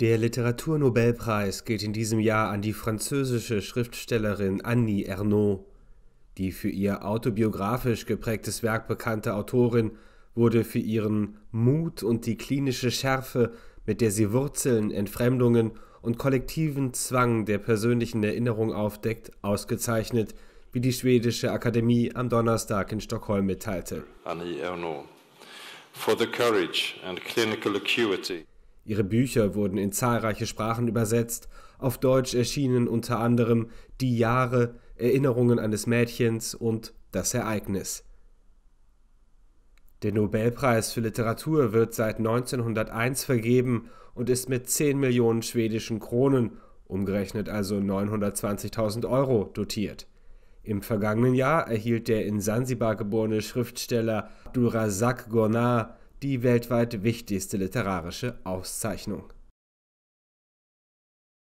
Der Literaturnobelpreis geht in diesem Jahr an die französische Schriftstellerin Annie Ernaux. Die für ihr autobiografisch geprägtes Werk bekannte Autorin wurde für ihren Mut und die klinische Schärfe, mit der sie Wurzeln, Entfremdungen und kollektiven Zwang der persönlichen Erinnerung aufdeckt, ausgezeichnet, wie die schwedische Akademie am Donnerstag in Stockholm mitteilte. Annie Ernaux. For the courage and clinical acuity Ihre Bücher wurden in zahlreiche Sprachen übersetzt, auf Deutsch erschienen unter anderem Die Jahre, Erinnerungen eines Mädchens und Das Ereignis. Der Nobelpreis für Literatur wird seit 1901 vergeben und ist mit 10 Millionen schwedischen Kronen, umgerechnet also 920.000 Euro, dotiert. Im vergangenen Jahr erhielt der in Sansibar geborene Schriftsteller Abdulrazak Gornar die weltweit wichtigste literarische Auszeichnung.